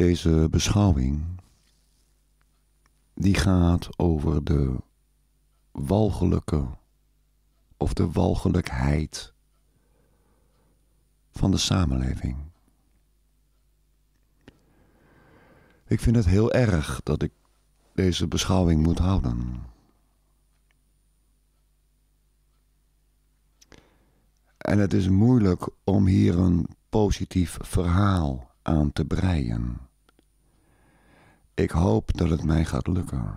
Deze beschouwing die gaat over de walgelijke of de walgelijkheid van de samenleving. Ik vind het heel erg dat ik deze beschouwing moet houden. En het is moeilijk om hier een positief verhaal aan te breien. Ik hoop dat het mij gaat lukken.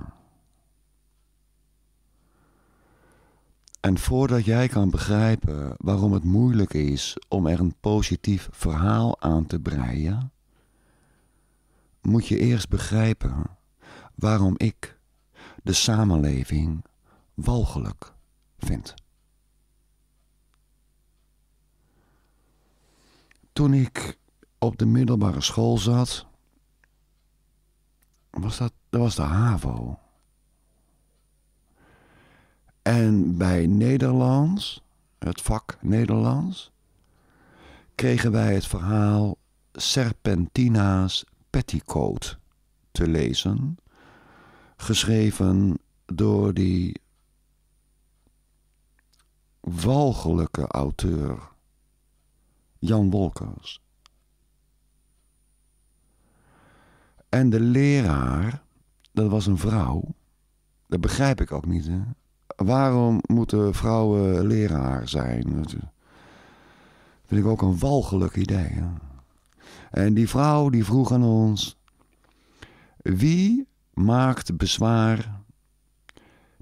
En voordat jij kan begrijpen waarom het moeilijk is om er een positief verhaal aan te breien, moet je eerst begrijpen waarom ik de samenleving walgelijk vind. Toen ik op de middelbare school zat, was dat, dat was de HAVO. En bij Nederlands, het vak Nederlands, kregen wij het verhaal Serpentina's Petticoat te lezen, geschreven door die walgelijke auteur Jan Wolkers. En de leraar, dat was een vrouw. Dat begrijp ik ook niet. Hè? Waarom moeten vrouwen leraar zijn? Dat vind ik ook een walgelijk idee. En die vrouw die vroeg aan ons: Wie maakt bezwaar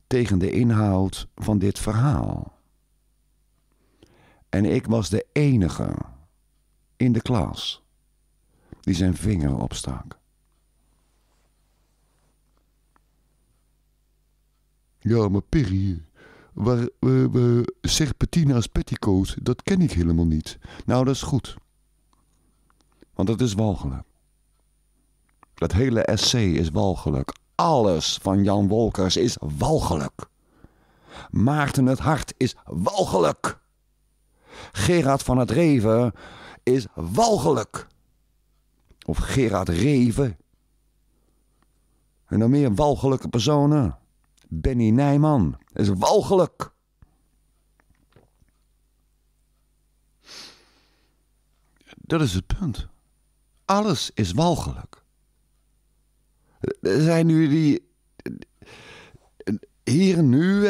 tegen de inhoud van dit verhaal? En ik was de enige in de klas die zijn vinger opstak. Ja, maar Perry, waar, uh, uh, serpentina's petticoat, dat ken ik helemaal niet. Nou, dat is goed. Want dat is walgelijk. Dat hele essay is walgelijk. Alles van Jan Wolkers is walgelijk. Maarten het Hart is walgelijk. Gerard van het Reven is walgelijk. Of Gerard Reven. En dan meer walgelijke personen. Benny Nijman. Dat is walgelijk. Dat is het punt. Alles is walgelijk. Er zijn nu die. Hier en nu,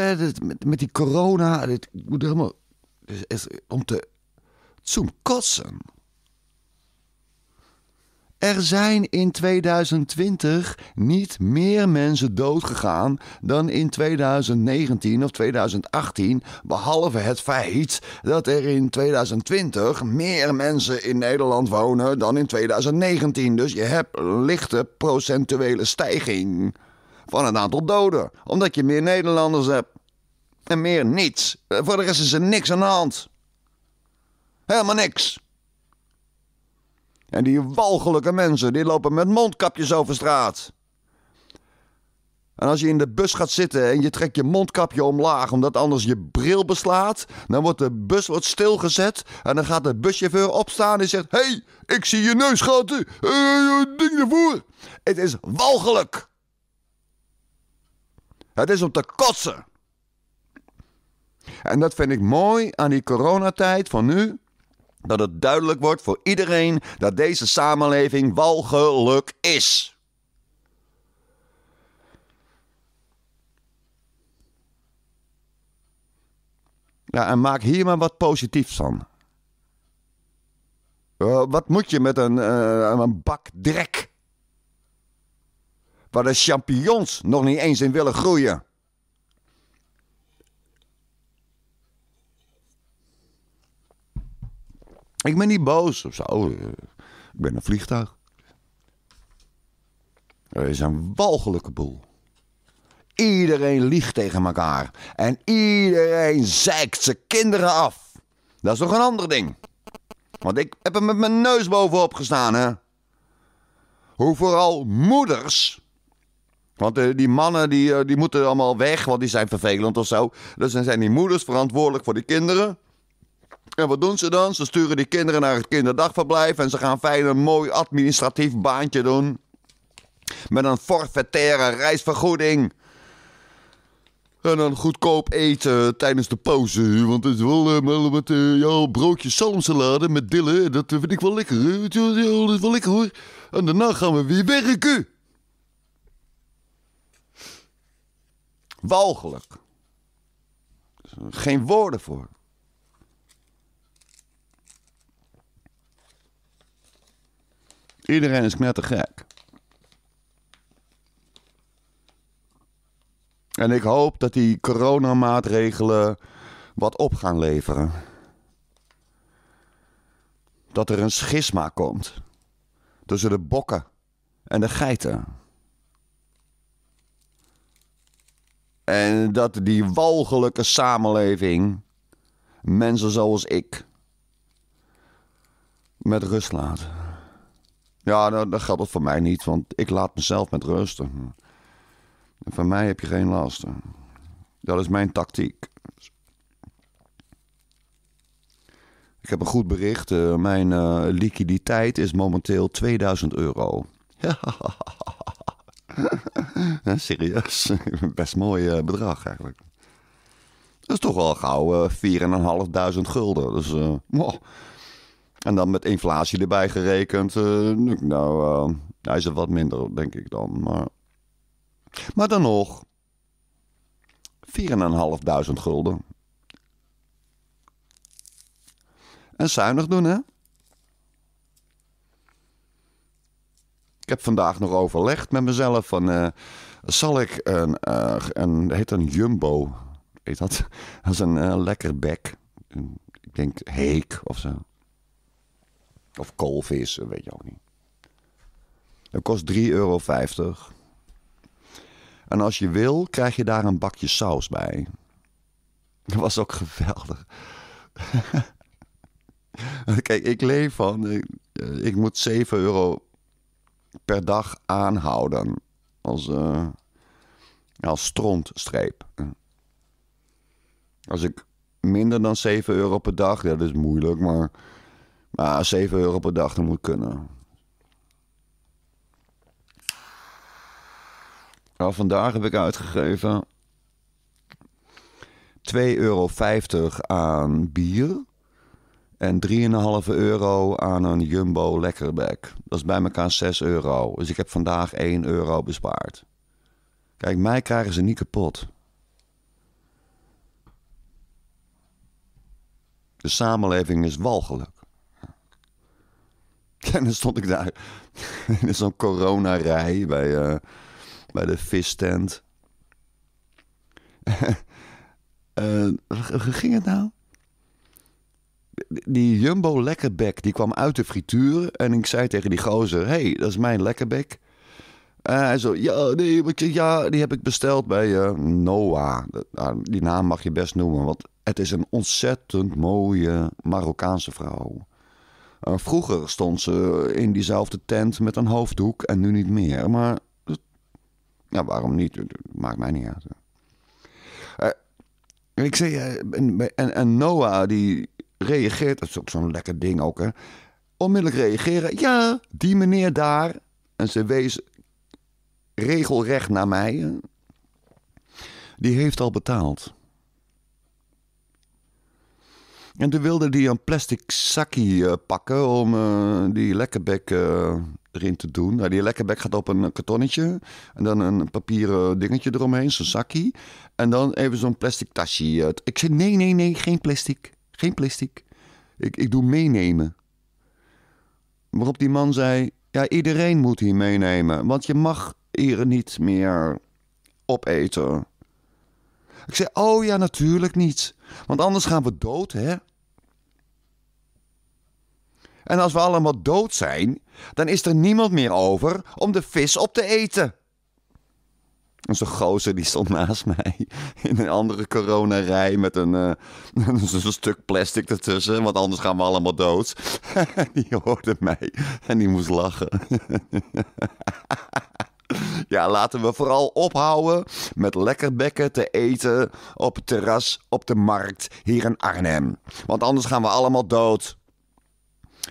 met, die corona. Dit moet helemaal. om te. Zoom kotsen. Er zijn in 2020 niet meer mensen doodgegaan dan in 2019 of 2018, behalve het feit dat er in 2020 meer mensen in Nederland wonen dan in 2019. Dus je hebt een lichte procentuele stijging van het aantal doden, omdat je meer Nederlanders hebt. En meer niets. Eh, voor de rest is er niks aan de hand. Helemaal niks. En die walgelijke mensen, die lopen met mondkapjes over straat. En als je in de bus gaat zitten en je trekt je mondkapje omlaag omdat anders je bril beslaat, dan wordt de bus wordt stilgezet en dan gaat de buschauffeur opstaan en zegt: hey, ik zie je neusgaten, uh, eh, eh, eh, ding ervoor. Het is walgelijk. Het is om te kotsen. En dat vind ik mooi aan die coronatijd van nu dat het duidelijk wordt voor iedereen dat deze samenleving walgeluk is. Ja, en maak hier maar wat positiefs van. Eh, wat moet je met een, uh, een bak drek? Waar de champignons nog niet eens in willen groeien. Ik ben niet boos of zo. Ik ben een vliegtuig. Er is een walgelijke boel. Iedereen liegt tegen elkaar. En iedereen zeikt zijn kinderen af. Dat is toch een ander ding. Want ik heb hem met mijn neus bovenop gestaan, hè. Hoe vooral moeders... Want eh, die mannen die, eh, die moeten allemaal weg, want die zijn vervelend of zo. Dus dan zijn die moeders verantwoordelijk voor die kinderen. En wat doen ze dan? Ze sturen die kinderen naar het kinderdagverblijf en ze gaan fijn een mooi administratief baantje doen. Met een forfaitaire reisvergoeding. En dan goedkoop eten tijdens de pauze. Want het is wel eh, met uh, jouw broodje salmsalade met dille. Dat vind ik wel lekker. Eh. Dat is wel lekker hoor. En daarna gaan we weer werken. Walgelijk. Geen woorden voor. Iedereen is knettergek. En ik hoop dat die coronamaatregelen wat op gaan leveren. Dat er een schisma komt tussen de bokken en de geiten. En dat die walgelijke samenleving mensen zoals ik met rust laat. Ja, dat geldt voor mij niet, want ik laat mezelf met rusten. En van mij heb je geen last. Dat is mijn tactiek. Ik heb een goed bericht. Eh, mijn eh, liquiditeit is momenteel 2000 euro. Serieus, best mooi eh, bedrag eigenlijk. Dat is toch wel gauw 4.500 gulden. Dus wow, en dan met inflatie erbij gerekend. Eh, nou, eh, hij is er wat minder, denk ik dan. Maar, maar dan nog. 4.500 gulden. En zuinig doen, hè? Ik heb vandaag nog overlegd met mezelf van... Eh, zal ik een, een... heet een jumbo. Heet dat? Dat is een lekker bek. ik denk heek of zo. Of koolvis, weet je ook niet. Dat kost 3,50 euro. En als je wil, krijg je daar een bakje saus bij. Dat was ook geweldig. Kijk, ik leef van. Ik, eh, moet 7 euro per dag aanhouden. Als, uh, als strontstreep. Als ik minder dan 7 euro per dag. dat is moeilijk, maar maar 7 euro per dag, dat moet kunnen. Nou, vandaag heb ik uitgegeven 2,50 euro aan bier. En 3,5 euro aan een Jumbo Lekkerbek. Dat is bij elkaar 6 euro. Dus ik heb vandaag 1 euro bespaard. Kijk, mij krijgen ze niet kapot. De samenleving is walgelijk. En dan stond ik daar in zo'n coronarij bij, eh, bij de visstand. Eh, hoe ging het nou? Die Jumbo Lekkerbek die kwam uit de frituur. En ik zei tegen die gozer: hey, dat is mijn Lekkerbek. En hij zo: ja, nee, ja, die heb ik besteld bij eh, Noah. Nou, die naam mag je best noemen, want het is een ontzettend mooie Marokkaanse vrouw. Eh, vroeger stond ze in diezelfde tent met een hoofddoek en nu niet meer. Maar ja, waarom niet? Maakt mij niet uit. Eh, ik zei, eh, en, en, Noah die reageert, dat is ook zo'n lekker ding ook hè. Onmiddellijk reageren, ja, die meneer daar. En ze wees regelrecht naar mij. Die heeft al betaald. En toen wilde hij een plastic zakje eh, pakken om eh, die lekkerbek eh, erin te doen. Nou, die lekkerbek gaat op een kartonnetje en dan een papieren dingetje eromheen, zo'n zakkie. En dan even zo'n plastic tasje. Ik zei, nee, nee, nee, geen plastic. Geen plastic. Ik, ik doe meenemen. Waarop die man zei, ja, iedereen moet hier meenemen, want je mag hier niet meer opeten. Ik zei, oh ja, natuurlijk niet. Want anders gaan we dood, hè? En als we allemaal dood zijn, dan is er niemand meer over om de vis op te eten. En zo'n gozer die stond naast mij in een andere coronarij met een, eh, een stuk plastic ertussen, want anders gaan we allemaal dood. die hoorde mij en die moest lachen. ja, laten we vooral ophouden met lekkerbekken te eten op het terras, op de markt hier in Arnhem. Want anders gaan we allemaal dood.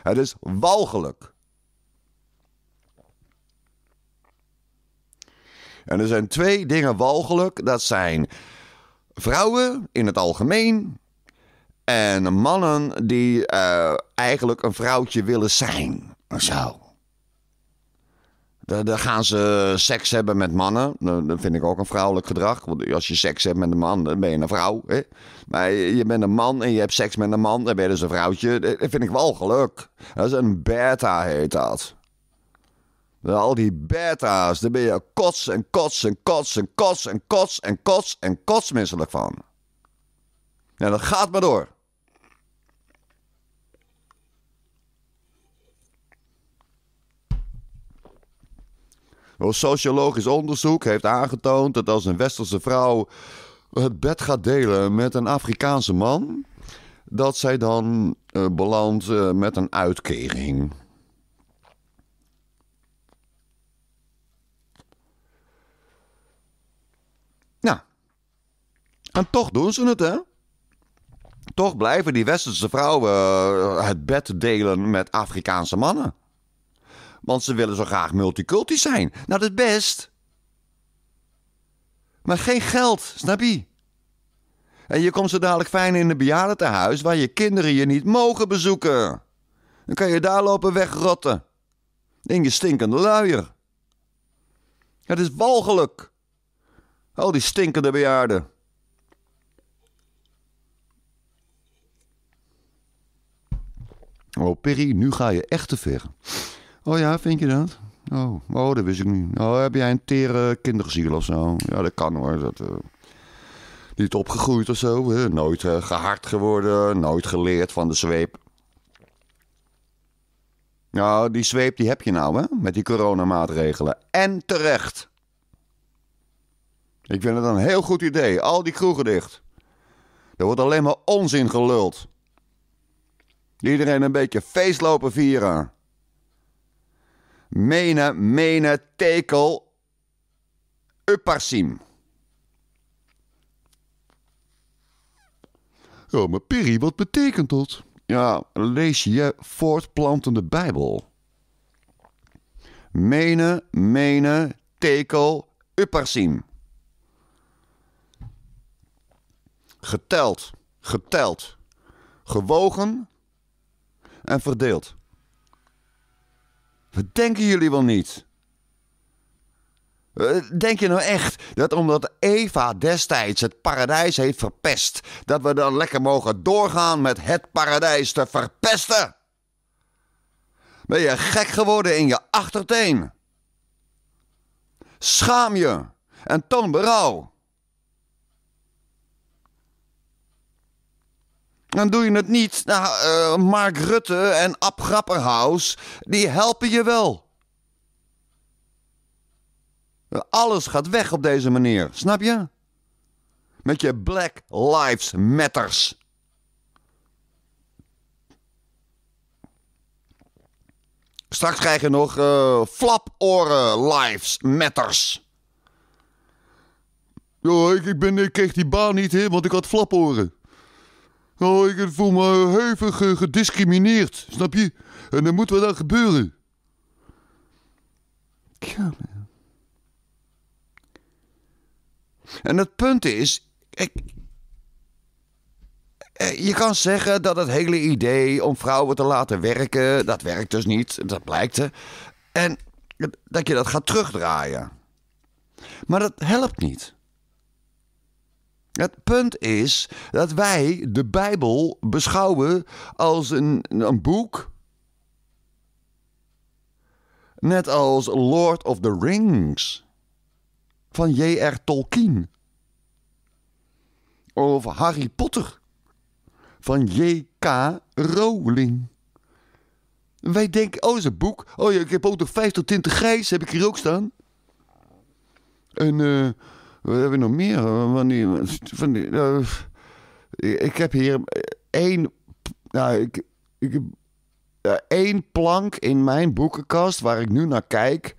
Het is walgelijk. En er zijn twee dingen walgelijk. Dat zijn vrouwen in het algemeen en mannen die eh, eigenlijk een vrouwtje willen zijn. Zo. Dan gaan ze seks hebben met mannen. Dat vind ik ook een vrouwelijk gedrag. Want als je seks hebt met een man, dan ben je een vrouw. Hè? Maar je bent een man en je hebt seks met een man, dan ben je dus een vrouwtje. Dat eh, eh, vind ik wel geluk. Dat is een beta, heet dat. Al die beta's, daar ben je kots en kots en kots en kots en kots en kots en kotsmisselijk van. En dat gaat maar door. Sociologisch onderzoek heeft aangetoond dat als een westerse vrouw het bed gaat delen met een Afrikaanse man, dat zij dan uh, belandt eh, met een uitkering. Nou, en toch doen ze het, hè? Toch blijven die westerse vrouwen eh, het bed delen met Afrikaanse mannen want ze willen zo graag multiculti zijn. Nou, dat is best. Maar geen geld, snap je? En je komt zo dadelijk fijn in een bejaardentehuis waar je kinderen je niet mogen bezoeken. Dan kan je daar lopen wegrotten. In je stinkende luier. Het is walgelijk. Al die stinkende bejaarden. Oh, Perry, nu ga je echt te ver. Oh ja, vind je dat? Oh, oh, dat wist ik niet. Oh, heb jij een tere kinderziel of zo? Ja, dat kan hoor. Dat, uh, niet opgegroeid of zo. Hè? Nooit eh, gehard geworden. Nooit geleerd van de zweep. Nou, die zweep die heb je nou, hè? Met die coronamaatregelen. En terecht. Ik vind het een heel goed idee. Al die kroegen dicht. Er wordt alleen maar onzin geluld. Iedereen een beetje feest lopen vieren. Mene, mene, tekel, uparsim. Ja, maar Piri, wat betekent dat? Ja, lees je voortplantende Bijbel. Mene, mene, tekel, uparsim. Geteld, geteld, gewogen en verdeeld denken jullie wel niet? Eh, denk je nou echt dat omdat Eva destijds het paradijs heeft verpest, dat we dan lekker mogen doorgaan met het paradijs te verpesten? Ben je gek geworden in je achterteen? Schaam je en toon berouw. Dan doe je het niet. Nou, eh, Mark Rutte en Ab Grapperhaus, die helpen je wel. Alles gaat weg op deze manier, snap je? Met je Black Lives Matters. Straks krijg je nog eh, flaporen lives matters. Ja, ik, ik, ben, ik kreeg die baan niet, hè, want ik had flaporen. Oh, ik voel me hevig eh, gediscrimineerd, snap je? En dan moet wat aan gebeuren. Ja, en het punt is, ik, eh, je kan zeggen dat het hele idee om vrouwen te laten werken, dat werkt dus niet, dat blijkt En dat je dat gaat terugdraaien. Maar dat helpt niet. Het punt is dat wij de Bijbel beschouwen als een, een boek. Net als Lord of the Rings van J.R. Tolkien. Of Harry Potter van J.K. Rowling. Wij denken, oh, is een boek. Oh ik heb ook nog 50 tinten grijs, heb ik hier ook staan. En uh, we hebben nog meer van die. Eh, ik heb hier één. Nou, ik, heb, eh, één plank in mijn boekenkast waar ik nu naar kijk.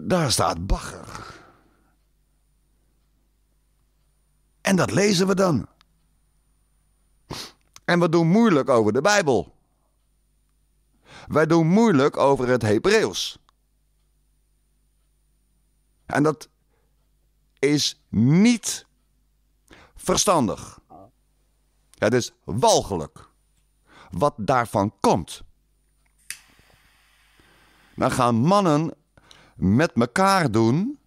daar staat bagger. En dat lezen we dan. En we doen moeilijk over de Bijbel. Wij doen moeilijk over het Hebreeuws. En dat is niet verstandig. Het is walgelijk wat daarvan komt. Dan gaan mannen met elkaar doen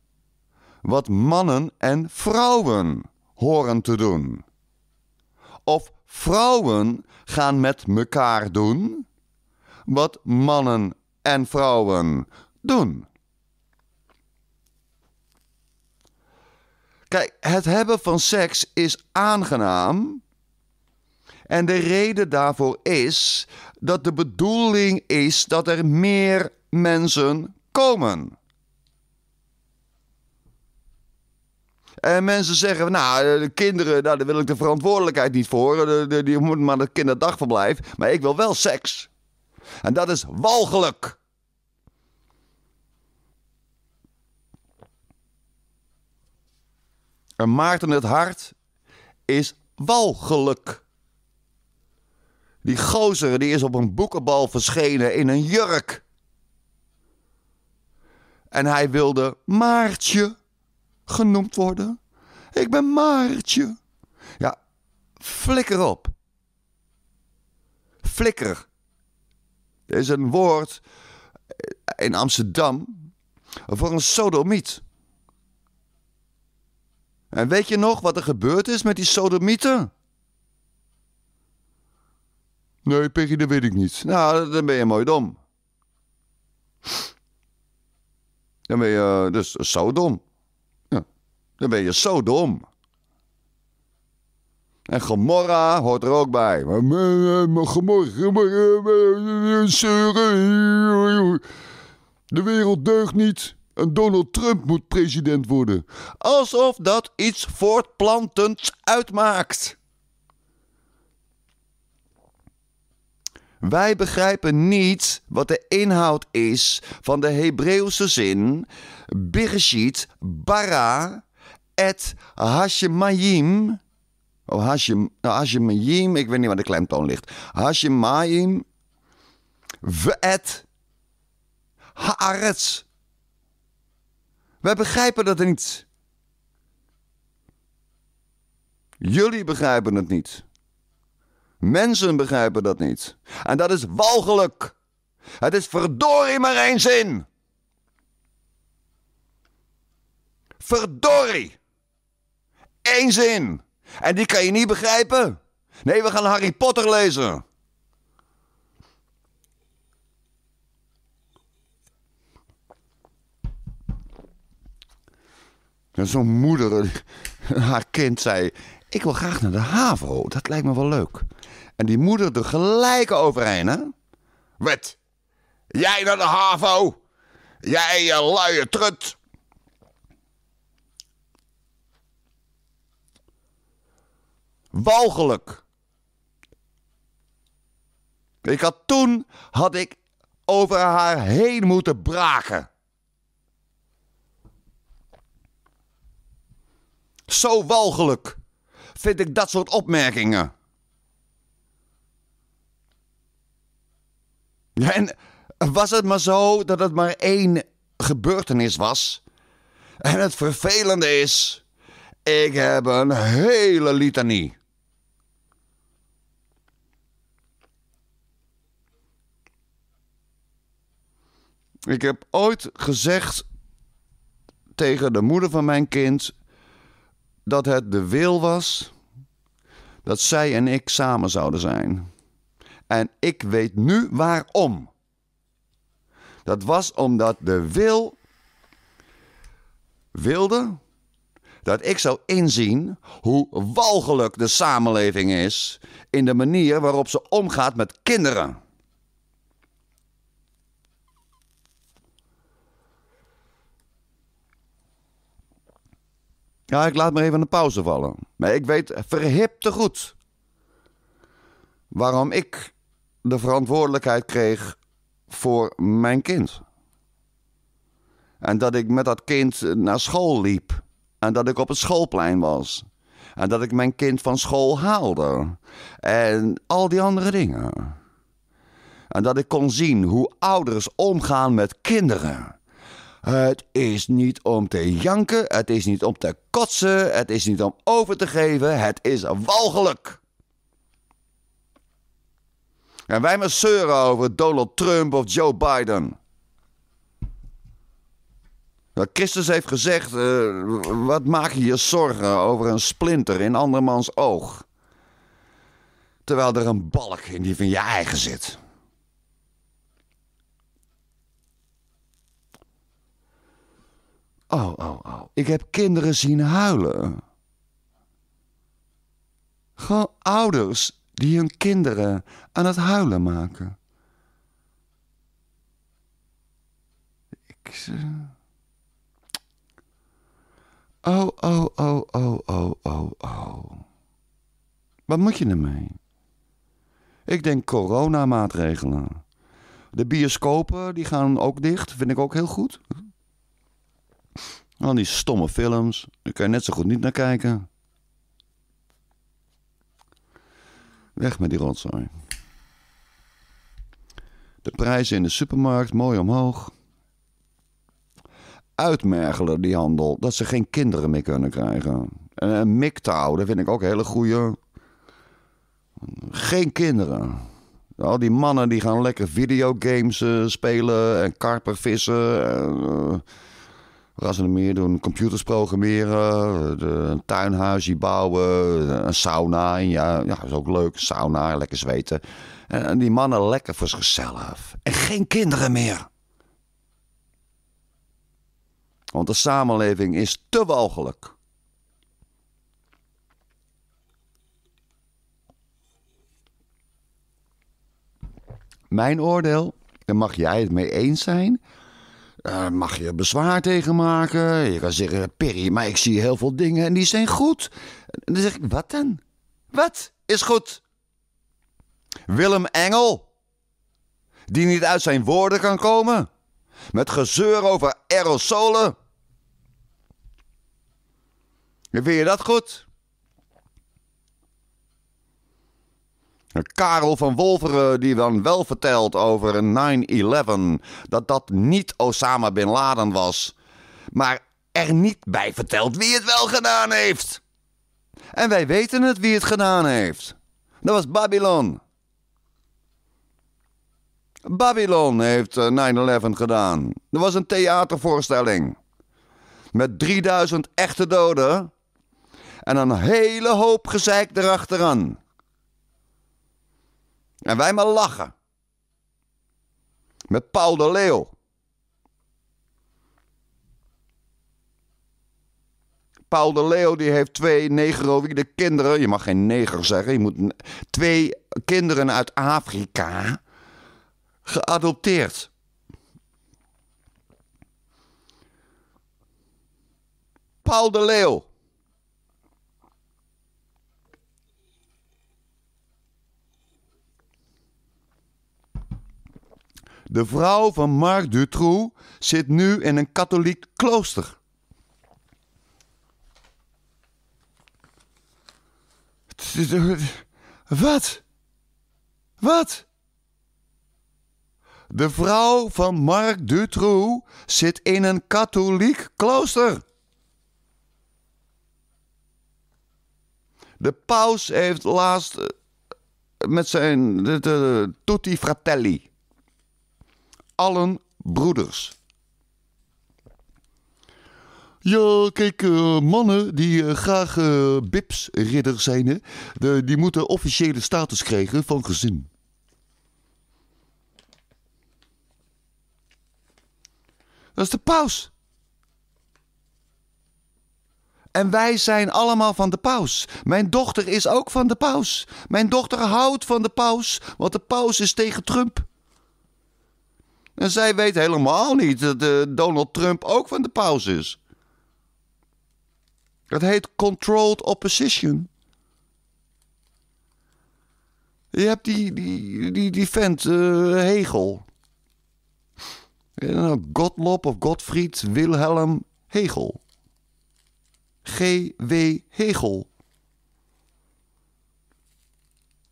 wat mannen en vrouwen horen te doen. Of vrouwen gaan met elkaar doen wat mannen en vrouwen doen. Kijk, het hebben van seks is aangenaam. En de reden daarvoor is dat de bedoeling is dat er meer mensen komen. En mensen zeggen, nou, de kinderen, nou, daar wil ik de verantwoordelijkheid niet voor. Die moet maar naar het kinderdagverblijf. Maar ik wil wel seks. En dat is walgelijk. Maar Maarten het Hart is walgelijk. Die gozer die is op een boekenbal verschenen in een jurk. En hij wilde Maartje genoemd worden. Ik ben Maartje. Ja, flikker op. Flikker. Er is een woord in Amsterdam voor een sodomiet. En weet je nog wat er gebeurd is met die sodomieten? Nee, Peggy, dat weet ik niet. Nou, dan ben je mooi dom. Dan ben je eh, dus zo dom. Ja. Dan ben je zo dom. En Gomorra hoort er ook bij. Eh, eh, De wereld deugt niet. Een Donald Trump moet president worden. Alsof dat iets voortplantends uitmaakt. Wij begrijpen niet wat de inhoud is van de Hebreeuwse zin Birgit bara et hashemayim. Oh, hashem, nou, hashemayim, ik weet niet waar de klemtoon ligt. Hashemayim v'et haaretz. Wij begrijpen dat niet. Jullie begrijpen het niet. Mensen begrijpen dat niet. En dat is walgelijk. Het is verdorie maar één zin. Verdorie. Eén zin. En die kan je niet begrijpen. Nee, we gaan Harry Potter lezen. Zo'n moeder, haar kind zei: Ik wil graag naar de HAVO, dat lijkt me wel leuk. En die moeder er gelijk overheen, hè? Wat? Jij naar de HAVO? Jij je eh, luie trut! Walgelijk. Ik had toen had ik over haar heen moeten braken. Zo walgelijk vind ik dat soort opmerkingen. En was het maar zo dat het maar één gebeurtenis was. En het vervelende is, ik heb een hele litanie. Ik heb ooit gezegd tegen de moeder van mijn kind: dat het de wil was dat zij en ik samen zouden zijn. En ik weet nu waarom. Dat was omdat de wil wilde dat ik zou inzien hoe walgelijk de samenleving is in de manier waarop ze omgaat met kinderen. Ja, ik laat maar even een pauze vallen. Maar ik weet verhipte goed waarom ik de verantwoordelijkheid kreeg voor mijn kind. En dat ik met dat kind naar school liep. En dat ik op het schoolplein was. En dat ik mijn kind van school haalde. En al die andere dingen. En dat ik kon zien hoe ouders omgaan met kinderen. Het is niet om te janken, het is niet om te kotsen, het is niet om over te geven, het is walgelijk. En wij maar zeuren over Donald Trump of Joe Biden. Christus heeft gezegd: eh, wat maak je je zorgen over een splinter in andermans oog? Terwijl er een balk in die van je eigen zit. Oh, oh, oh. Ik heb kinderen zien huilen. Gewoon ouders die hun kinderen aan het huilen maken. Ik. Eh, oh, oh, oh, oh, oh, oh, oh. Wat moet je ermee? Ik denk coronamaatregelen. De bioscopen die gaan ook dicht, vind ik ook heel goed. Al die stomme films, daar kan je net zo goed niet naar kijken. Weg met die rotzooi. De prijzen in de supermarkt mooi omhoog. Uitmergelen die handel, dat ze geen kinderen meer kunnen krijgen. En een dat vind ik ook een hele goeie. Geen kinderen. Al die mannen die gaan lekker videogames eh, spelen en karpervissen. En, eh, wat ze er meer doen? Computers programmeren, een tuinhuisje bouwen, een sauna. ja, ja, is ook leuk. Sauna, lekker zweten. En, die mannen lekker voor zichzelf. En geen kinderen meer. Want de samenleving is te walgelijk. Mijn oordeel, daar mag jij het mee eens zijn. Daar eh, mag je bezwaar tegen maken. Je kan zeggen, Perry, maar ik zie heel veel dingen en die zijn goed. En dan zeg ik, wat dan? Wat is goed? Willem Engel, die niet uit zijn woorden kan komen. Met gezeur over aerosolen. Vind je dat goed? Karel van Wolveren die dan wel vertelt over 9-11, dat dat niet Osama bin Laden was, maar er niet bij vertelt wie het wel gedaan heeft. En wij weten het wie het gedaan heeft. Dat was Babylon. Babylon heeft 9-11 eh, gedaan. Dat was een theatervoorstelling. Met 3000 echte doden. En een hele hoop gezeik erachteraan. En wij maar lachen. Met Paul de Leeuw. Paul de Leeuw die heeft twee Negerovide kinderen. Je mag geen neger zeggen. Je moet twee kinderen uit Afrika geadopteerd. Paul de Leeuw. De vrouw van Marc Dutroux zit nu in een katholiek klooster. Wat? Wat? De vrouw van Marc Dutroux zit in een katholiek klooster. De paus heeft laatst eh, met zijn de, Tutti Fratelli allen broeders. Ja, kijk, eh, mannen die eh, graag uh, eh, ridder zijn, die moeten officiële status krijgen van gezin. Dat is de paus. En wij zijn allemaal van de paus. Mijn dochter is ook van de paus. Mijn dochter houdt van de paus, want de paus is tegen Trump. En zij weet helemaal niet dat uh, Donald Trump ook van de pauze is. Dat heet controlled opposition. Je hebt die, die, die, die vent eh, Hegel. En eh, nou, Gottlob of Gottfried Wilhelm Hegel. G.W. Hegel.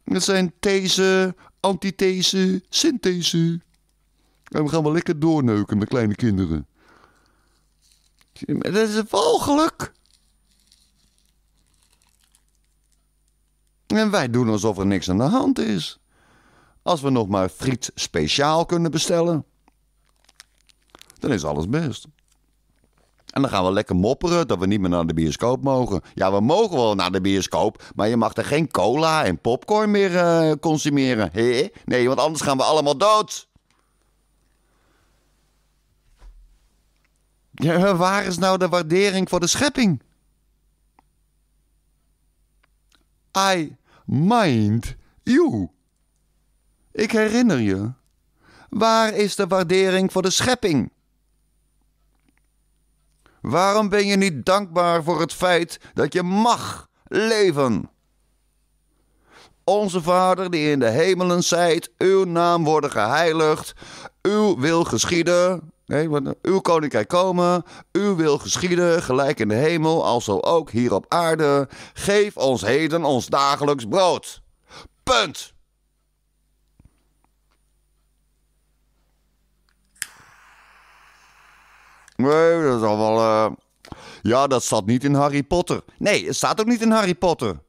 Dat zijn these, antithese, synthese. En we gaan wel lekker doorneuken met kleine kinderen. Dat is vogeluk. En wij doen alsof er niks aan de hand is. Als we nog maar friet speciaal kunnen bestellen, dan is alles best. En dan gaan we lekker mopperen dat we niet meer naar de bioscoop mogen. Ja, we mogen wel naar de bioscoop, maar je mag er geen cola en popcorn meer eh, consumeren. Nee, want anders gaan we allemaal dood. Ja, waar is nou de waardering voor de schepping? I mind you. Ik herinner je. Waar is de waardering voor de schepping? Waarom ben je niet dankbaar voor het feit dat je mag leven? Onze Vader die in de hemelen zijt, uw naam worden geheiligd, uw wil geschieden Nee, want uw koninkrijk komen, uw wil geschieden, gelijk in de hemel, alzo ook hier op aarde. Geef ons heden ons dagelijks brood. Punt. Nee, dat is allemaal. Eh, ja, dat staat niet in Harry Potter. Nee, het staat ook niet in Harry Potter.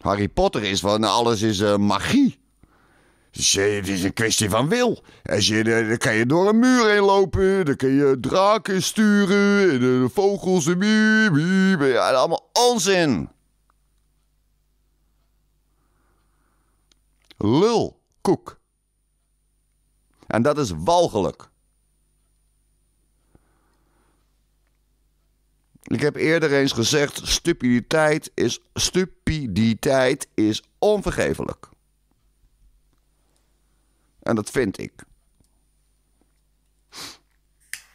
Harry Potter is van alles is eh, magie het is een kwestie van wil. Als je, eh, dan kan je door een muur heen lopen. Dan kun je draken sturen. En de eh, vogels. En wie, wie, ja, allemaal onzin. Lul. Koek. En dat is walgelijk. Ik heb eerder eens gezegd: stupiditeit is, stupiditeit is onvergeeflijk. En dat vind ik.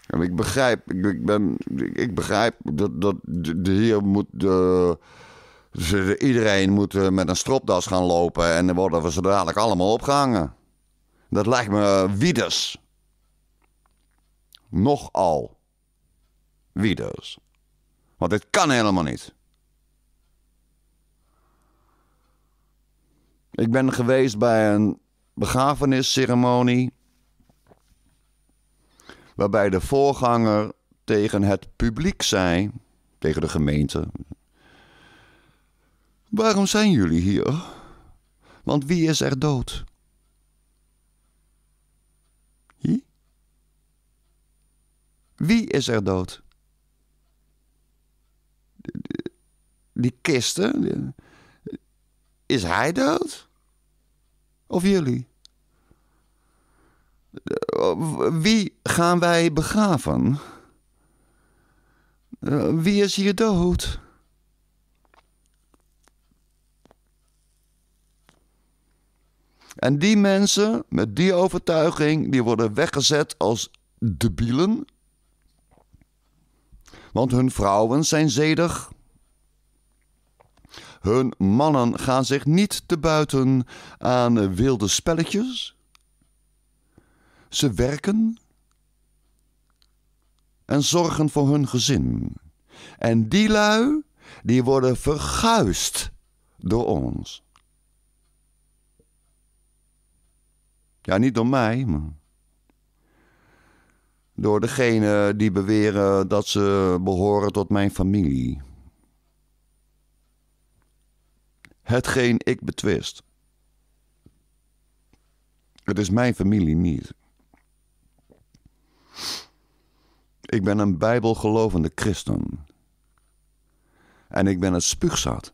En ik begrijp, ik, ben, ik begrijp dat, dat de heer moet. De, iedereen moet eh, met een stropdas gaan lopen en dan worden we ze dadelijk allemaal opgehangen. Dat lijkt me wieders. Nogal. Wieders. Want dit kan helemaal niet. Ik ben geweest bij een begrafenisceremonie, waarbij de voorganger tegen het publiek zei, tegen de gemeente: Waarom zijn jullie hier? Want wie is er dood? Wie is er dood? Die, kisten? is hij dood? Of jullie? Wie gaan wij begraven? Wie is hier dood? En die mensen met die overtuiging, die worden weggezet als debielen. Want hun vrouwen zijn zedig. Hun mannen gaan zich niet te buiten aan wilde spelletjes. Ze werken en zorgen voor hun gezin. En die lui, die worden verguist door ons. Ja, niet door mij, maar door degene die beweren dat ze behoren tot mijn familie. hetgeen ik betwist. Het is mijn familie niet. Ik ben een bijbelgelovende christen. En ik ben het spuugzat.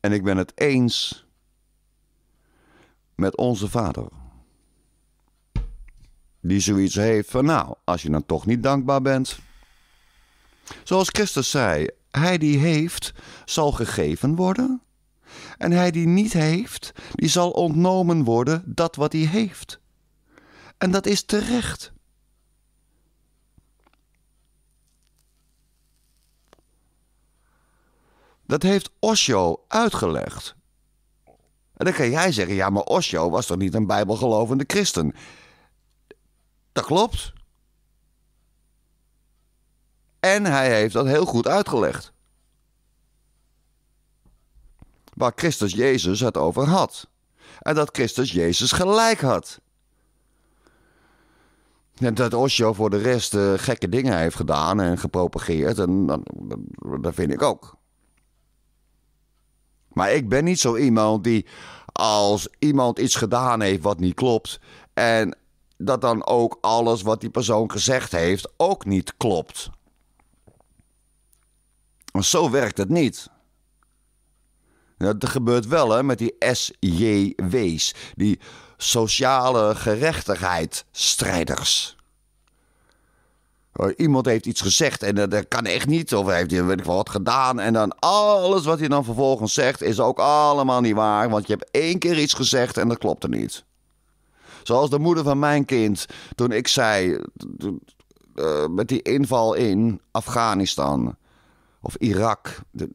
En ik ben het eens met onze vader. Die zoiets heeft van nou, als je dan toch niet dankbaar bent. Zoals Christus zei, hij die heeft, zal gegeven worden. En hij die niet heeft, die zal ontnomen worden dat wat hij heeft. En dat is terecht. Dat heeft Osho uitgelegd. En dan kan jij zeggen: ja, maar Osho was toch niet een bijbelgelovende christen? Dat klopt. En hij heeft dat heel goed uitgelegd. Waar Christus Jezus het over had. En dat Christus Jezus gelijk had. En dat Osho voor de rest uh, gekke dingen heeft gedaan en gepropageerd. En dat vind ik ook. Maar ik ben niet zo iemand die als iemand iets gedaan heeft wat niet klopt. En dat dan ook alles wat die persoon gezegd heeft ook niet klopt. Maar zo werkt het niet. Dat gebeurt wel hè, met die SJW's, die sociale gerechtigheidsstrijders. Iemand heeft iets gezegd en dat kan echt niet, of heeft hij weet ik wat gedaan. En dan alles wat hij dan vervolgens zegt is ook allemaal niet waar, want je hebt één keer iets gezegd en dat klopt er niet. Zoals de moeder van mijn kind, toen ik zei, eh, met die inval in Afghanistan of Irak. De...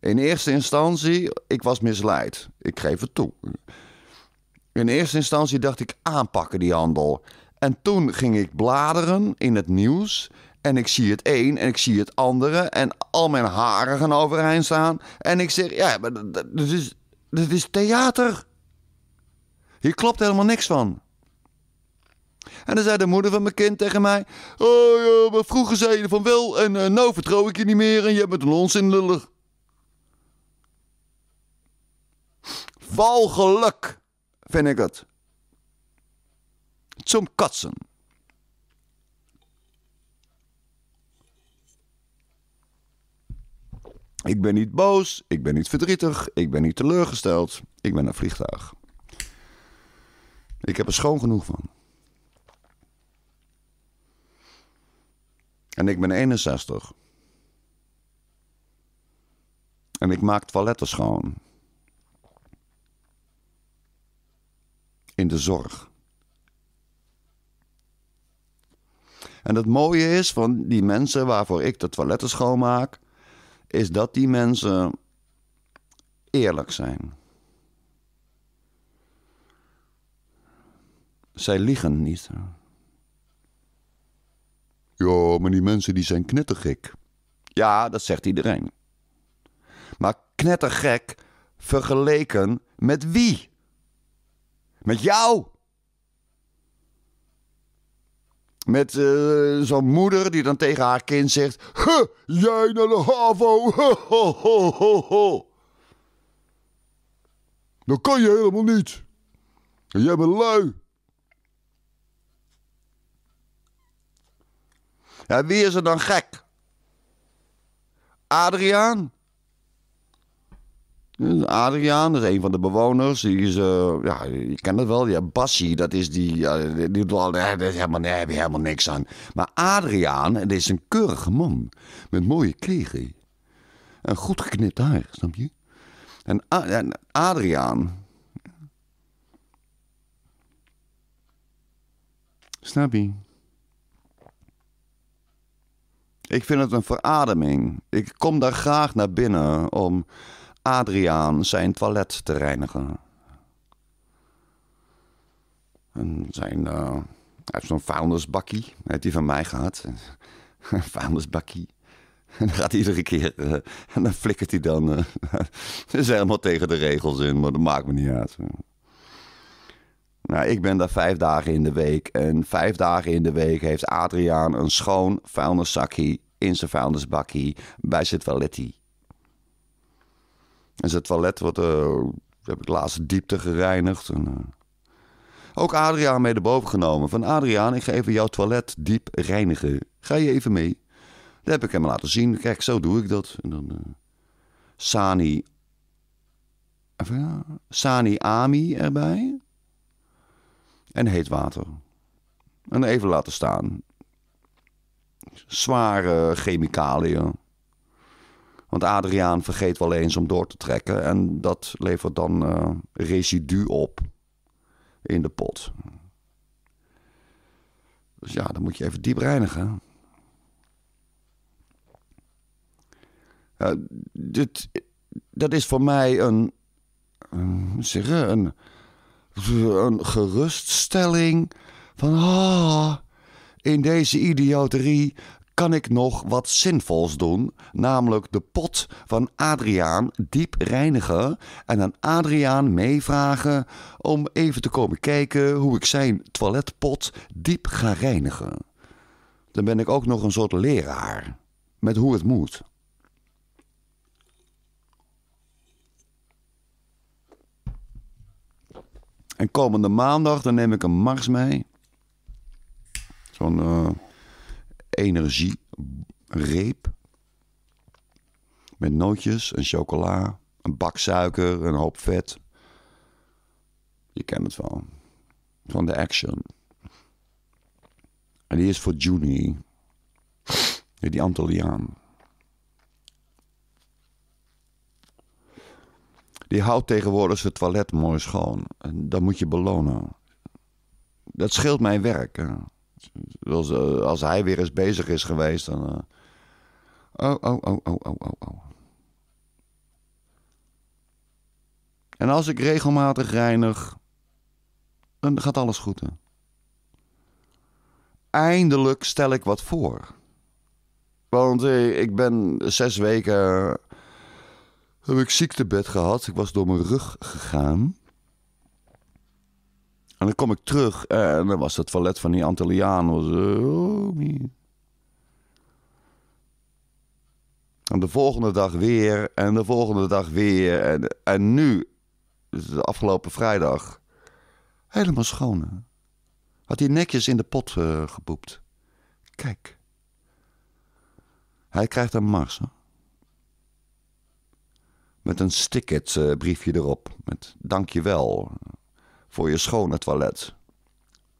in eerste instantie, ik was misleid. Ik geef het toe. In eerste instantie dacht ik aanpakken die handel. En toen ging ik bladeren in het nieuws. En ik zie het een en ik zie het andere. En al mijn haren gaan overeind staan. En ik zeg, ja, maar is, dat is theater. Hier klopt helemaal niks van. En dan zei de moeder van mijn kind tegen mij: Oh ja, maar vroeger zei je van wel en eh, nou vertrouw ik je niet meer en je bent een onzinlullig, lullig. Walgeluk vind ik het. Zum katsen! Ik ben niet boos, ik ben niet verdrietig, ik ben niet teleurgesteld, ik ben een vliegtuig. Ik heb er schoon genoeg van. En ik ben 61. En ik maak toiletten schoon. In de zorg. En het mooie is van die mensen waarvoor ik de toiletten schoonmaak, is dat die mensen eerlijk zijn. Zij liegen niet. Ja, maar die mensen die zijn knettergek. Ja, dat zegt iedereen. Maar knettergek vergeleken met wie? Met jou? Met eh, zo'n moeder die dan tegen haar kind zegt: jij naar de HAVO. Ho, Dat kan je helemaal niet. En jij bent lui. wie is er dan gek? Adriaan. Adriaan is een van de bewoners. Die is, uh, ja, je kent het wel. Ja, Bassie, dat is die. die, daar heb je helemaal niks aan. Maar Adriaan, dat is een keurige man. Met mooie kleren. En goed geknipt haar, snap je? En, Adrian, en Adriaan. Snap je? Ik vind het een verademing. Ik kom daar graag naar binnen om Adriaan zijn toilet te reinigen. En zijn, uh, hij heeft zo'n vuilnisbakkie. Heeft hij van mij gehad. Een vuilnisbakkie. En dan gaat hij iedere keer. Eh, en dan flikkert hij dan. Uh, eh, is dus helemaal tegen de regels in, maar dat maakt me niet uit. Nou, ik ben daar vijf dagen in de week. En vijf dagen in de week heeft Adriaan een schoon vuilniszakje in zijn vuilnisbakje bij zijn toiletje. En zijn toilet wordt, eh, heb ik laatst diepte gereinigd. En, eh, ook Adriaan mee erboven genomen. Van Adriaan, ik ga even jouw toilet diep reinigen. Ga je even mee? Dat heb ik hem laten zien. Kijk, zo doe ik dat. En dan, eh, Sani. Even, Sani Ami erbij en heet water. En even laten staan. Zware chemicaliën. Want Adriaan vergeet wel eens om door te trekken. En dat levert dan eh, residu op in de pot. Dus ja, dan moet je even diep reinigen. Uh, dit, dat is voor mij een, een, een een geruststelling van ah, in deze idioterie kan ik nog wat zinvols doen, namelijk de pot van Adriaan diep reinigen en aan Adriaan meevragen om even te komen kijken hoe ik zijn toiletpot diep ga reinigen. Dan ben ik ook nog een soort leraar met hoe het moet. En komende maandag, dan neem ik een Mars mee. Zo'n uh, energiereep. Met nootjes een chocola, een bak suiker, een hoop vet. Je kent het wel. Van de Action. En die is voor Juni. Die Antilliaan. die houdt tegenwoordig zijn toilet mooi schoon. En dat moet je belonen. Dat scheelt mijn werk. Als, als hij weer eens bezig is geweest, dan. Eh, oh, oh, oh, oh, oh, oh, oh, En als ik regelmatig reinig, dan gaat alles goed. Hè? Eindelijk stel ik wat voor. Want eh, ik ben zes weken heb ik ziektebed gehad. Ik was door mijn rug gegaan. En dan kom ik terug en dan was het toilet van die Antilliaan. Eh, oh, en de volgende dag weer en de volgende dag weer. En, en nu, de afgelopen vrijdag, helemaal schoon. Had hij netjes in de pot uh, geboept. Kijk. Hij krijgt een mars. hoor. Met een sticket uh, briefje erop. Met dankjewel voor je schone toilet.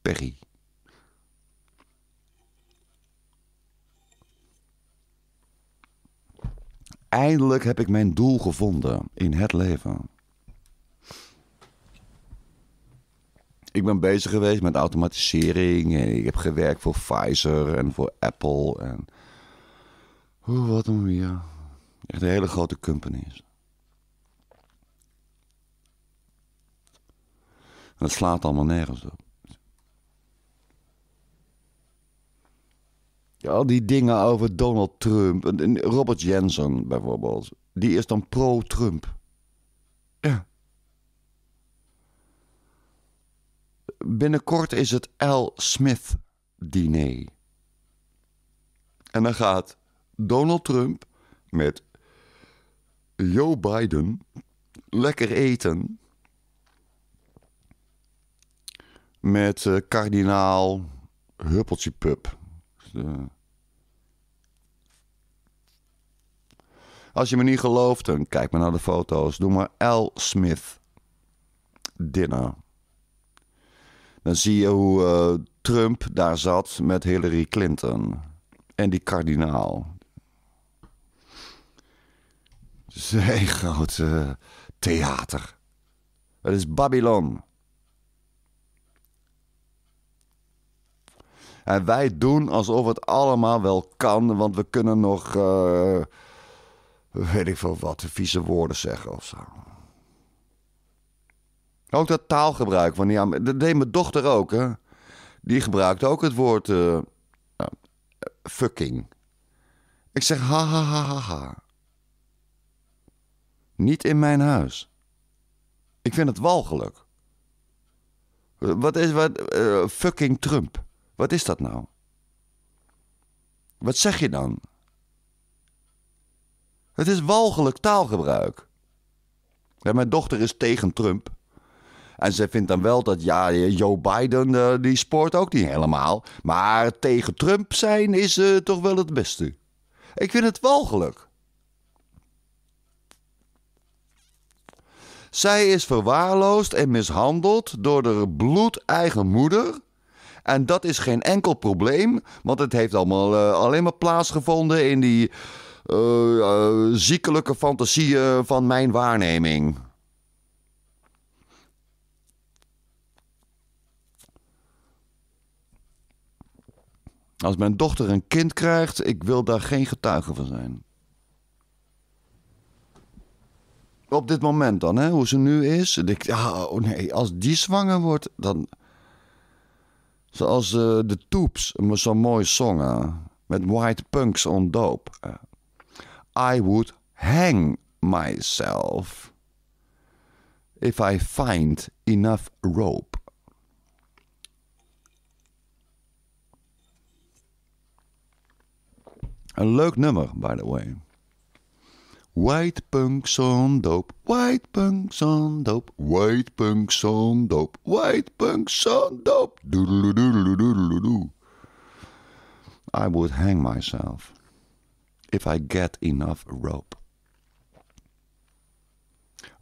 Perry. Eindelijk heb ik mijn doel gevonden in het leven. Ik ben bezig geweest met automatisering. En ik heb gewerkt voor Pfizer en voor Apple. En... Oeh, wat een weer. Echt hele grote companies. Het slaat allemaal nergens op. Al die dingen over Donald Trump. Robert Jensen bijvoorbeeld. Die is dan pro-Trump. Ja. Binnenkort is het L. Smith diner. En dan gaat Donald Trump met Joe Biden lekker eten met eh, kardinaal Huppeltje Pup. Als je me niet gelooft, dan kijk maar naar de foto's. Doe maar L. Smith Dinner. Dan zie je hoe eh, Trump daar zat met Hillary Clinton. En die kardinaal. Het is groot eh, theater. Het is Babylon. En wij doen alsof het allemaal wel kan, want we kunnen nog, eh, weet ik veel wat, vieze woorden zeggen of zo. Ook dat taalgebruik van ja, Dat deed mijn dochter ook, hè. Die gebruikte ook het woord uh, fucking. Ik zeg ha ha ha ha ha. Niet in mijn huis. Ik vind het walgelijk. Wat is wat? Eh, fucking Trump. Wat is dat nou? Wat zeg je dan? Het is walgelijk taalgebruik. Ja, mijn dochter is tegen Trump. En zij vindt dan wel dat, ja, Joe Biden eh, die spoort ook niet helemaal. Maar tegen Trump zijn is eh, toch wel het beste. Ik vind het walgelijk. Zij is verwaarloosd en mishandeld door haar bloedeigen moeder en dat is geen enkel probleem, want het heeft allemaal eh, alleen maar plaatsgevonden in die eh, eh, ziekelijke fantasieën van mijn waarneming. Als mijn dochter een kind krijgt, ik wil daar geen getuige van zijn. Op dit moment dan, hè, hoe ze nu is. Ik, oh nee, als die zwanger wordt, dan. Zoals uh, de Toops me zo mooi zongen eh, met White Punks on Dope. Eh, I would hang myself if I find enough rope. Een leuk nummer, by the way. White punks on dope, white punks on dope, white punks on dope, white punks on dope. I would hang myself if I get enough rope.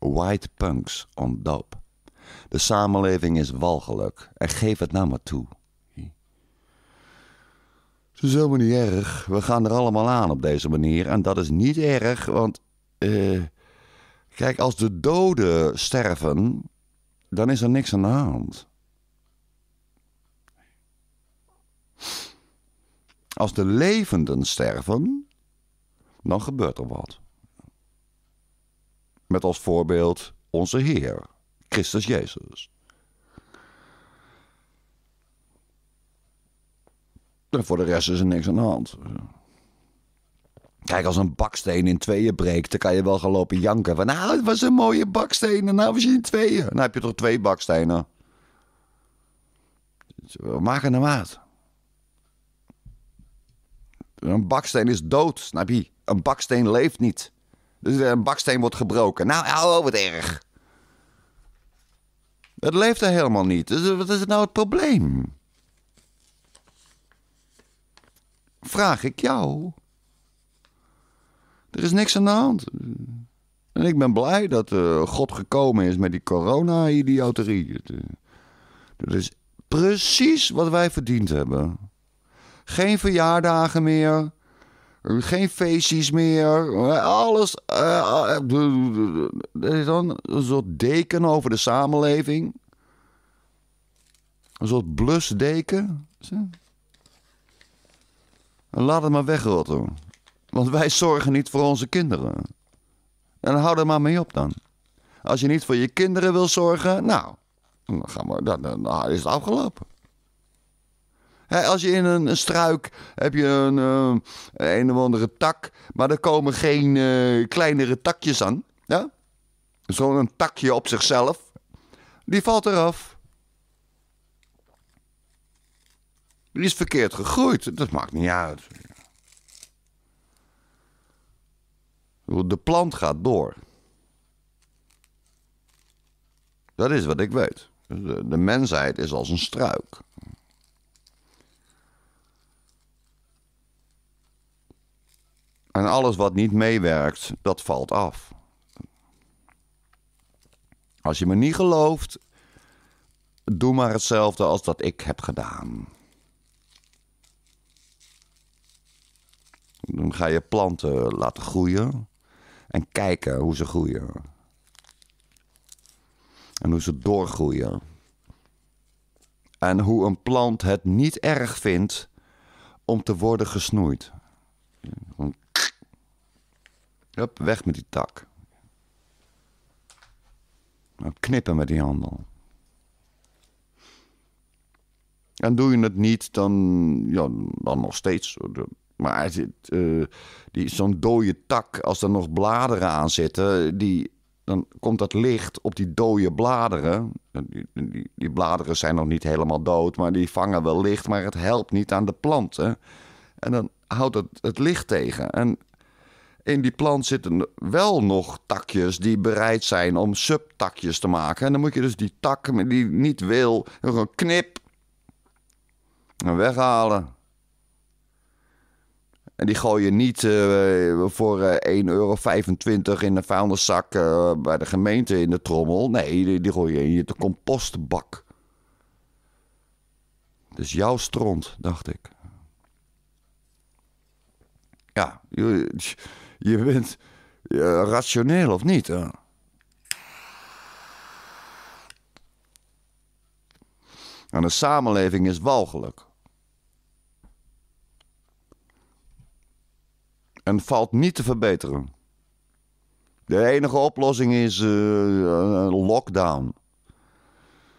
White punks on dope. De samenleving is walgelijk en geef het nou maar toe. Het is helemaal niet erg. We gaan er allemaal aan op deze manier. En dat is niet erg, want... Eh, kijk, als de doden sterven... dan is er niks aan de hand. Als de levenden sterven... dan gebeurt er wat. Met als voorbeeld onze Heer, Christus Jezus. Nou, voor de rest is er niks aan de hand. Kijk, als een baksteen in tweeën breekt, dan kan je wel gaan lopen janken. Van, nou, het was een mooie baksteen en nou was je in tweeën. Dan nou, heb je toch twee bakstenen. Maak een nou maat. Een baksteen is dood, snap je? Een baksteen leeft niet. Dus een baksteen wordt gebroken. Nou, oh, wat erg. Het leeft er helemaal niet. Dus wat is nou het probleem? vraag ik jou. Er is niks aan de hand. En ik ben blij dat eh, God gekomen is met die corona-idioterie. Eh, dat is precies wat wij verdiend hebben. Geen verjaardagen meer. Geen feestjes meer. Eh, alles. Er is dan een soort deken over de samenleving. Een soort blusdeken. Laat het maar wegrotten. Want wij zorgen niet voor onze kinderen. En hou er maar mee op dan. Als je niet voor je kinderen wil zorgen, nou, dan, gaan we, is het afgelopen. als je in een, struik heb je een, een, eh, een of andere tak, maar er komen geen eh, kleinere takjes aan. Ja? Zo'n takje op zichzelf, die valt eraf. Die is verkeerd gegroeid. Dat maakt niet uit. De plant gaat door. Dat is wat ik weet. De, mensheid is als een struik. En alles wat niet meewerkt, dat valt af. Als je me niet gelooft, doe maar hetzelfde als dat ik heb gedaan. Dan ga je planten laten groeien en kijken hoe ze groeien. En hoe ze doorgroeien. En hoe een plant het niet erg vindt om te worden gesnoeid. Hup, weg met die tak. Nou, knippen met die handel. En doe je het niet, dan, ja, dan nog steeds. Maar eh, die, zo'n dode tak, als er nog bladeren aan zitten, die, dan komt dat licht op die dode bladeren. Die, die, die, bladeren zijn nog niet helemaal dood, maar die vangen wel licht, maar het helpt niet aan de planten. En dan houdt het, het licht tegen. En in die plant zitten wel nog takjes die bereid zijn om subtakjes te maken. En dan moet je dus die tak die niet wil, nog een knip weghalen. En die gooi je niet eh, voor uh, eh, 1,25 euro in een vuilniszak eh, bij de gemeente in de trommel. Nee, die, die gooi je in je de compostbak. Dus jouw stront, dacht ik. Ja, je, je bent rationeel of niet? Hè? En de samenleving is walgelijk. en valt niet te verbeteren. De enige oplossing is eh, lockdown.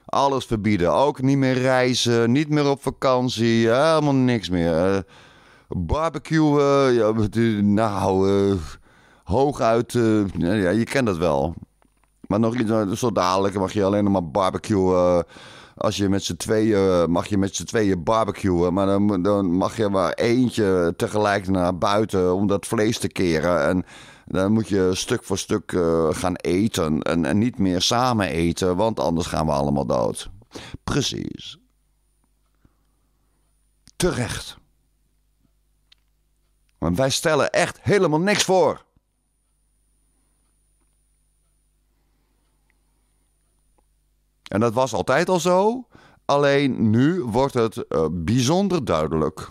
Alles verbieden. Ook niet meer reizen, niet meer op vakantie, helemaal niks meer. Uh, eh, barbecuen, eh, ja, nou, uh, hooguit, ja, je kent dat wel. Maar nog iets, zo dadelijk mag je alleen nog maar barbecuen als je met z'n tweeën, eh, mag je met z'n tweeën barbecuen. Maar dan, dan mag je maar eentje tegelijk naar buiten om dat vlees te keren. En dan moet je stuk voor stuk eh, gaan eten. En, en niet meer samen eten, want anders gaan we allemaal dood. Precies. Terecht. Want wij stellen echt helemaal niks voor. En dat was altijd al zo, alleen nu wordt het eh, bijzonder duidelijk.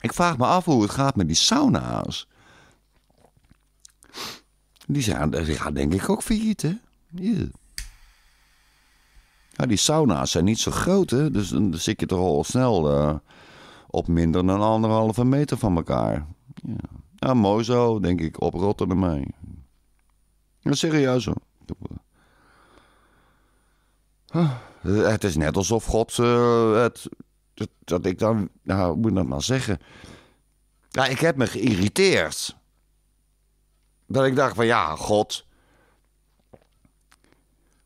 Ik vraag me af hoe het gaat met die sauna's. Die zijn die gaan denk ik ook failliet, hè? die sauna's zijn niet zo groot, hè? Dus dan zit je toch al snel eh, op minder dan anderhalve meter van elkaar. Ja ja nou, mooi zo, denk ik. Oprotten mij Ja, serieus hoor. Het is net alsof God uh, het, Dat ik dan... Nou, hoe moet ik dat nou zeggen? Ja, ik heb me geïrriteerd. Dat ik dacht van, ja, God...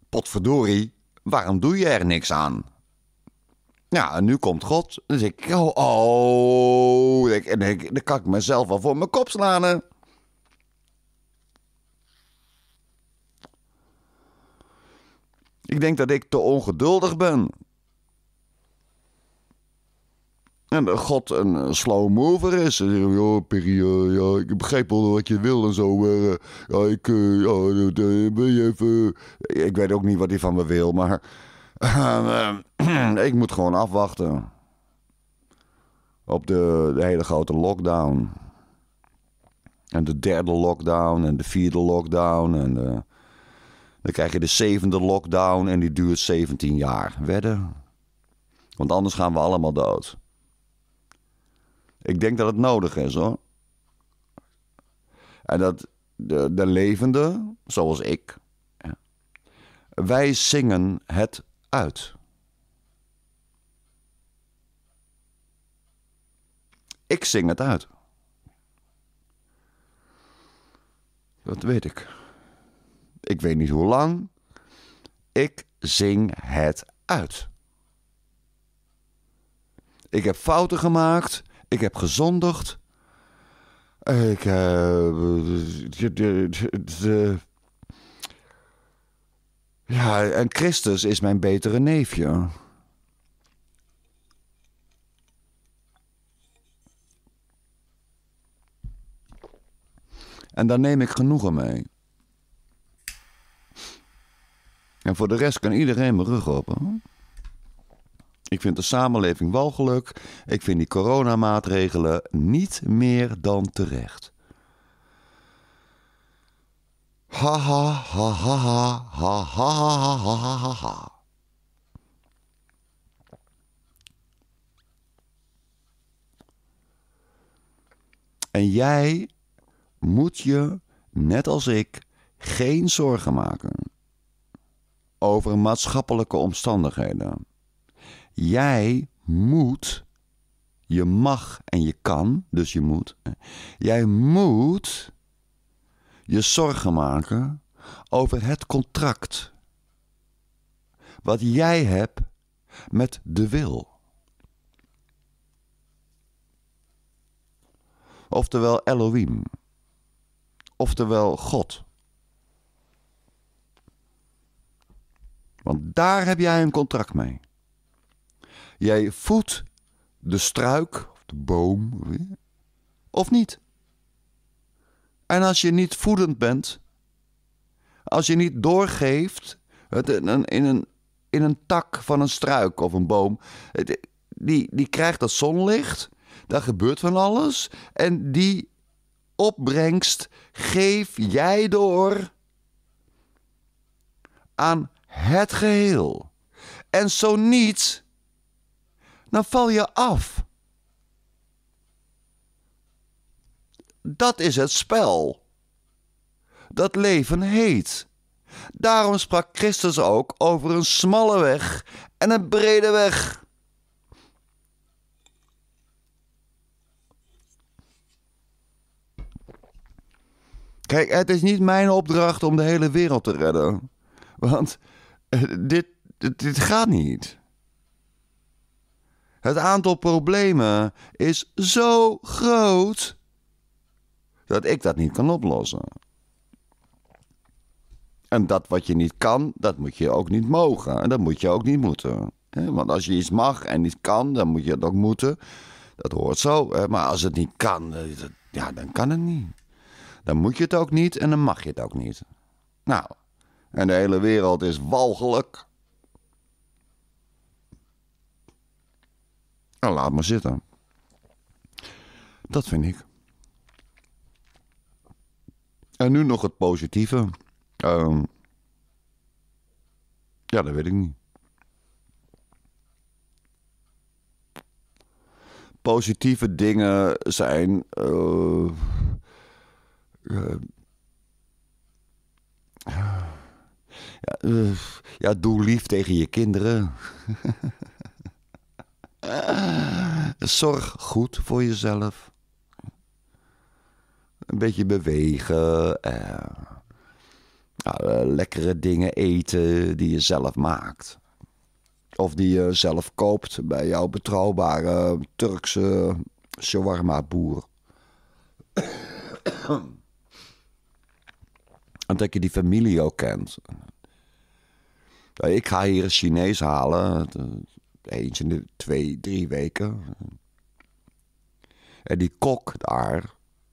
Potverdorie, waarom doe je er niks aan? Ja, en nu komt God. En dan zeg ik, oh, oh. En dan kan ik mezelf al voor mijn kop slaan. Ik denk dat ik te ongeduldig ben. En dat God een eh, slow mover is. Ja, Perry, eh, ja, ik begrijp wel wat je wil en zo. Eh, ja, ik, ja, ben je even... Ik weet ook niet wat hij van me wil, maar... Eh, ik moet gewoon afwachten. Op de, de hele grote lockdown. En de derde lockdown en de vierde lockdown. En eh, dan krijg je de zevende lockdown en die duurt 17 jaar. Wedden? Want anders gaan we allemaal dood. Ik denk dat het nodig is hoor. En dat de, de levenden, zoals ik, wij zingen het uit. Ik zing het uit. Dat weet ik. Ik weet niet hoe lang. Ik zing het uit. Ik heb fouten gemaakt. Ik heb gezondigd. Ik heb. Uh, ja, en Christus is mijn betere neefje. En daar neem ik genoegen mee. En voor de rest kan iedereen mijn rug open. Ik vind de samenleving walgelijk. Ik vind die coronamaatregelen niet meer dan terecht. Ha ha ha ha ha ha ha ha ha ha ha. En jij moet je, net als ik, geen zorgen maken over maatschappelijke omstandigheden. Jij moet, je mag en je kan, dus je moet. Jij moet je zorgen maken over het contract wat jij hebt met de wil. Oftewel Elohim. Oftewel God. Want daar heb jij een contract mee. Jij voedt de struik of de boom of niet. En als je niet voedend bent, als je niet doorgeeft, het in, een, in, een, tak van een struik of een boom, die, die krijgt dat zonlicht, daar gebeurt van alles. En die opbrengst geef jij door aan het geheel. En zo niet, dan val je af. Dat is het spel. Dat leven heet. Daarom sprak Christus ook over een smalle weg en een brede weg. Kijk, het is niet mijn opdracht om de hele wereld te redden. Want eh, dit, dit, dit gaat niet. Het aantal problemen is zo groot dat ik dat niet kan oplossen. En dat wat je niet kan, dat moet je ook niet mogen. En dat moet je ook niet moeten. Want als je iets mag en iets kan, dan moet je het ook moeten. Dat hoort zo. Maar als het niet kan, eh, ja, dan kan het niet. Dan moet je het ook niet en dan mag je het ook niet. Nou, en de hele wereld is walgelijk. En nou, laat maar zitten. Dat vind ik. En nu nog het positieve. Ehm, ja, dat weet ik niet. Positieve dingen zijn. Eh, eh, ja, eh, ja, doe lief tegen je kinderen. Zorg goed voor jezelf beetje bewegen. Nou, eh, lekkere dingen eten die je zelf maakt. Of die je zelf koopt bij jouw betrouwbare Turkse shawarma boer. en dat je die familie ook kent. Nou, ik ga hier een Chinees halen. Eh, eentje in de twee, drie weken. En die kok daar,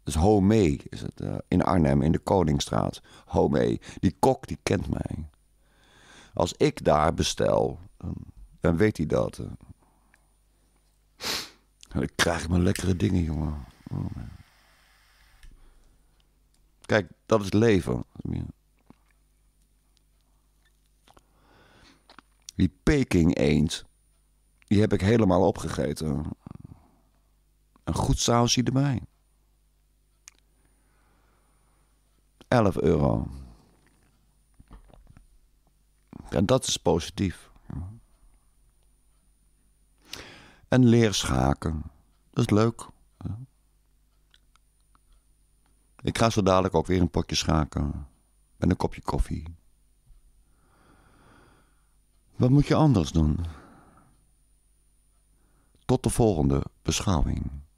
dus Ho is het. Eh, in Arnhem, in de Koningsstraat. Homey. Die kok, die kent mij. Als ik daar bestel, dan, weet hij dat. Uh. Dan krijg ik mijn lekkere dingen, jongen. Oh, Kijk, dat is leven. Die Peking eend, die heb ik helemaal opgegeten. Een goed sausje erbij. 11 euro. En dat is positief. En leer schaken. Dat is leuk. Ik ga zo dadelijk ook weer een potje schaken. en een kopje koffie. Wat moet je anders doen? Tot de volgende beschouwing.